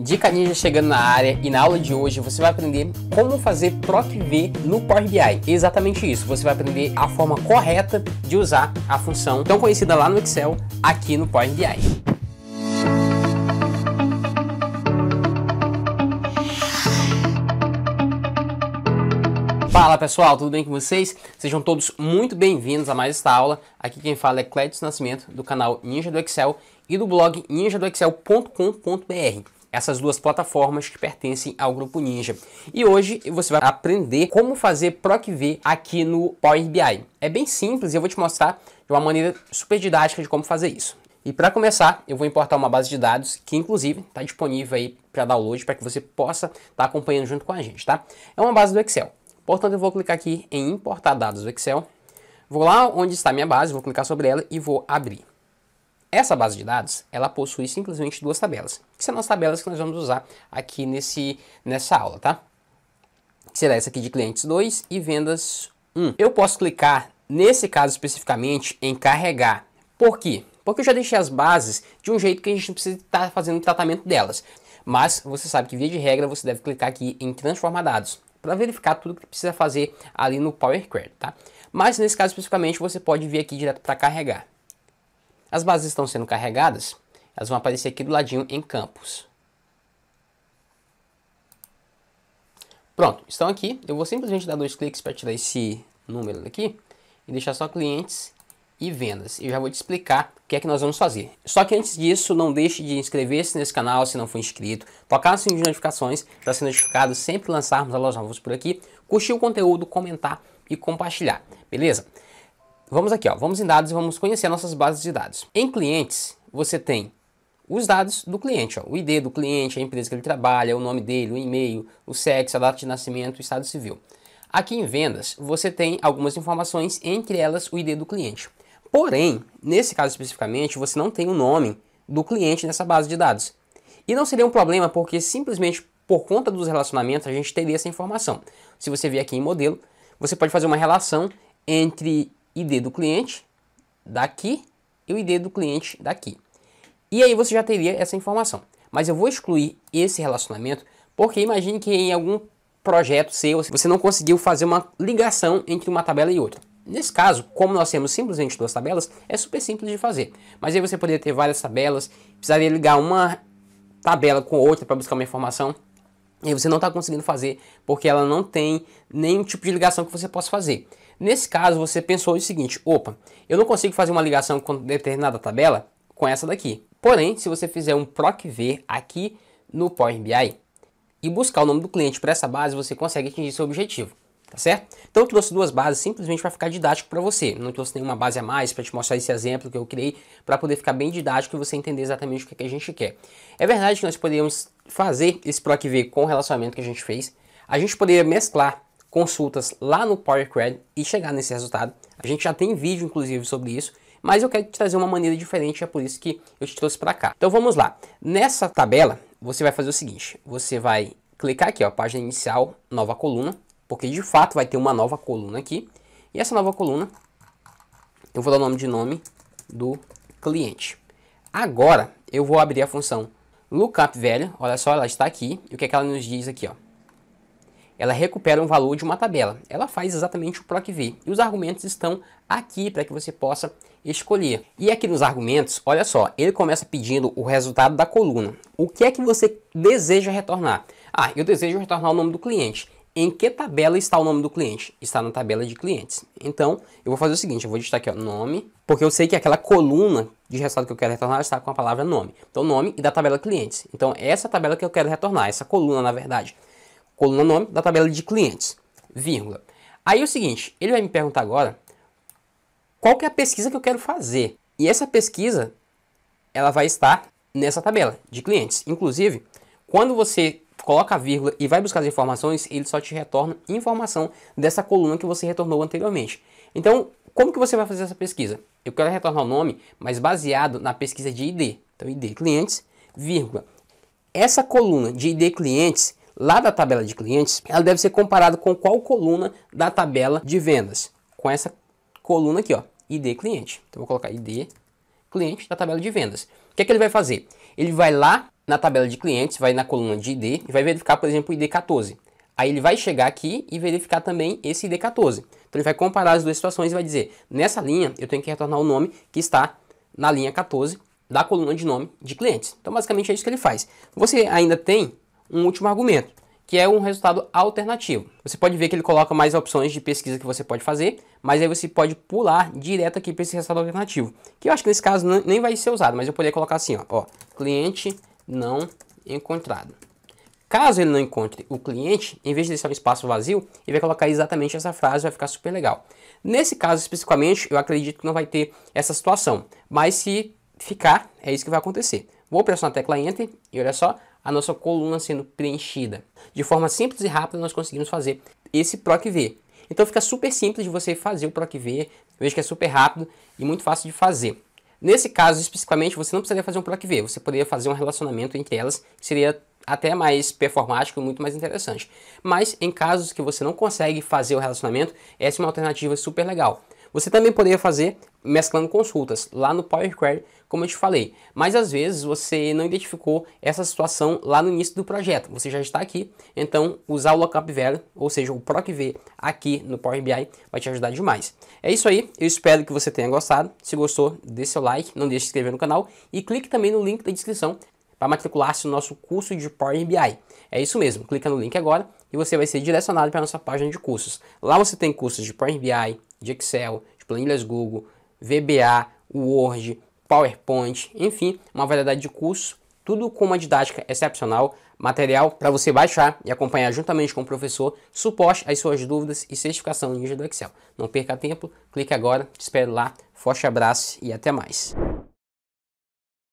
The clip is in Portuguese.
Dica Ninja chegando na área e na aula de hoje você vai aprender como fazer PROC V no Power BI. Exatamente isso, você vai aprender a forma correta de usar a função tão conhecida lá no Excel, aqui no Power BI. Fala pessoal, tudo bem com vocês? Sejam todos muito bem-vindos a mais esta aula. Aqui quem fala é Clédio Nascimento, do canal Ninja do Excel e do blog ninjadoexcel.com.br essas duas plataformas que pertencem ao Grupo Ninja. E hoje você vai aprender como fazer PROC V aqui no Power BI. É bem simples e eu vou te mostrar de uma maneira super didática de como fazer isso. E para começar, eu vou importar uma base de dados que inclusive está disponível aí para download para que você possa estar tá acompanhando junto com a gente, tá? É uma base do Excel. Portanto, eu vou clicar aqui em importar dados do Excel. Vou lá onde está minha base, vou clicar sobre ela e vou abrir. Essa base de dados, ela possui simplesmente duas tabelas, que são as tabelas que nós vamos usar aqui nesse, nessa aula, tá? Que será essa aqui de clientes 2 e vendas 1. Eu posso clicar, nesse caso especificamente, em carregar. Por quê? Porque eu já deixei as bases de um jeito que a gente não precisa estar tá fazendo tratamento delas. Mas você sabe que, via de regra, você deve clicar aqui em transformar dados para verificar tudo que precisa fazer ali no Power Query, tá? Mas nesse caso especificamente, você pode vir aqui direto para carregar. As bases estão sendo carregadas, elas vão aparecer aqui do ladinho em campos. Pronto, estão aqui. Eu vou simplesmente dar dois cliques para tirar esse número daqui e deixar só clientes e vendas. E já vou te explicar o que é que nós vamos fazer. Só que antes disso, não deixe de inscrever-se nesse canal se não for inscrito, tocar no sininho de notificações para ser notificado sempre lançarmos aulas novas por aqui, curtir o conteúdo, comentar e compartilhar, beleza? vamos aqui, ó, vamos em dados e vamos conhecer nossas bases de dados. Em clientes, você tem os dados do cliente, ó, o ID do cliente, a empresa que ele trabalha, o nome dele, o e-mail, o sexo, a data de nascimento, o estado civil. Aqui em vendas, você tem algumas informações, entre elas o ID do cliente. Porém, nesse caso especificamente, você não tem o nome do cliente nessa base de dados. E não seria um problema porque simplesmente por conta dos relacionamentos a gente teria essa informação. Se você vier aqui em modelo, você pode fazer uma relação entre ID do cliente daqui e o ID do cliente daqui. E aí você já teria essa informação. Mas eu vou excluir esse relacionamento porque imagine que em algum projeto seu você não conseguiu fazer uma ligação entre uma tabela e outra. Nesse caso, como nós temos simplesmente duas tabelas, é super simples de fazer. Mas aí você poderia ter várias tabelas, precisaria ligar uma tabela com outra para buscar uma informação. E você não está conseguindo fazer porque ela não tem nenhum tipo de ligação que você possa fazer. Nesse caso, você pensou o seguinte: opa, eu não consigo fazer uma ligação com determinada tabela com essa daqui. Porém, se você fizer um PROC V aqui no Power BI e buscar o nome do cliente para essa base, você consegue atingir seu objetivo tá certo? Então eu trouxe duas bases simplesmente para ficar didático para você. Não trouxe nenhuma base a mais para te mostrar esse exemplo que eu criei para poder ficar bem didático e você entender exatamente o que, é que, a gente quer. É verdade que nós poderíamos fazer esse PROC V com o relacionamento que a gente fez. A gente poderia mesclar consultas lá no Power e chegar nesse resultado. A gente já tem vídeo, inclusive, sobre isso, mas eu quero te trazer uma maneira diferente, é por isso que eu te trouxe para cá. Então vamos lá. Nessa tabela, você vai fazer o seguinte, você vai clicar aqui, ó, página inicial, nova coluna, porque de fato vai ter uma nova coluna aqui. E essa nova coluna, eu vou dar o nome de nome do cliente. Agora, eu vou abrir a função lookup velho, olha só, ela está aqui, e o que, é que ela nos diz aqui, ó ela recupera um valor de uma tabela. Ela faz exatamente o PROC V. E os argumentos estão aqui para que você possa escolher. E aqui nos argumentos, olha só, ele começa pedindo o resultado da coluna. O que é que você deseja retornar? Ah, eu desejo retornar o nome do cliente. Em que tabela está o nome do cliente? Está na tabela de clientes. Então, eu vou fazer o seguinte, eu vou digitar aqui, nome, porque eu sei que aquela coluna de resultado que eu quero retornar está com a palavra nome. Então, nome e da tabela clientes. Então, essa tabela que eu quero retornar, essa coluna, na verdade coluna nome da tabela de clientes, vírgula. Aí é o seguinte, ele vai me perguntar agora qual que é a pesquisa que eu quero fazer. E essa pesquisa, ela vai estar nessa tabela de clientes. Inclusive, quando você coloca a vírgula e vai buscar as informações, ele só te retorna informação dessa coluna que você retornou anteriormente. Então, como que você vai fazer essa pesquisa? Eu quero retornar o nome, mas baseado na pesquisa de ID. Então, ID clientes, vírgula. Essa coluna de ID clientes, lá da tabela de clientes, ela deve ser comparada com qual coluna da tabela de vendas? Com essa coluna aqui, ó, ID cliente. Então vou colocar ID cliente da tabela de vendas. O que é que ele vai fazer? Ele vai lá na tabela de clientes, vai na coluna de ID e vai verificar, por exemplo, o ID 14. Aí ele vai chegar aqui e verificar também esse ID 14. Então ele vai comparar as duas situações e vai dizer, nessa linha eu tenho que retornar o nome que está na linha 14 da coluna de nome de clientes. Então basicamente é isso que ele faz. Você ainda tem um último argumento, que é um resultado alternativo. Você pode ver que ele coloca mais opções de pesquisa que você pode fazer, mas aí você pode pular direto aqui para esse resultado alternativo, que eu acho que nesse caso nem vai ser usado, mas eu poderia colocar assim, ó, ó cliente não encontrado. Caso ele não encontre o cliente, em vez de deixar um espaço vazio, ele vai colocar exatamente essa frase, vai ficar super legal. Nesse caso especificamente, eu acredito que não vai ter essa situação, mas se ficar, é isso que vai acontecer. Vou pressionar a tecla Enter e olha só, a nossa coluna sendo preenchida. De forma simples e rápida, nós conseguimos fazer esse PROC V. Então fica super simples de você fazer o PROC V, veja que é super rápido e muito fácil de fazer. Nesse caso, especificamente, você não precisaria fazer um PROC V, você poderia fazer um relacionamento entre elas, que seria até mais performático e muito mais interessante. Mas em casos que você não consegue fazer o relacionamento, essa é uma alternativa super legal. Você também poderia fazer mesclando consultas lá no Power Query, como eu te falei. Mas às vezes você não identificou essa situação lá no início do projeto. Você já está aqui, então usar o Lockup Value, ou seja, o PROCV aqui no Power BI vai te ajudar demais. É isso aí, eu espero que você tenha gostado. Se gostou, dê seu like, não deixe de se inscrever no canal e clique também no link da descrição para matricular-se no nosso curso de Power BI. É isso mesmo, clica no link agora e você vai ser direcionado para a nossa página de cursos. Lá você tem cursos de Power BI, de Excel, de planilhas Google, VBA, Word, PowerPoint, enfim, uma variedade de cursos, tudo com uma didática excepcional, material para você baixar e acompanhar juntamente com o professor, suporte às suas dúvidas e certificação ninja do Excel. Não perca tempo, clique agora, te espero lá, forte abraço e até mais.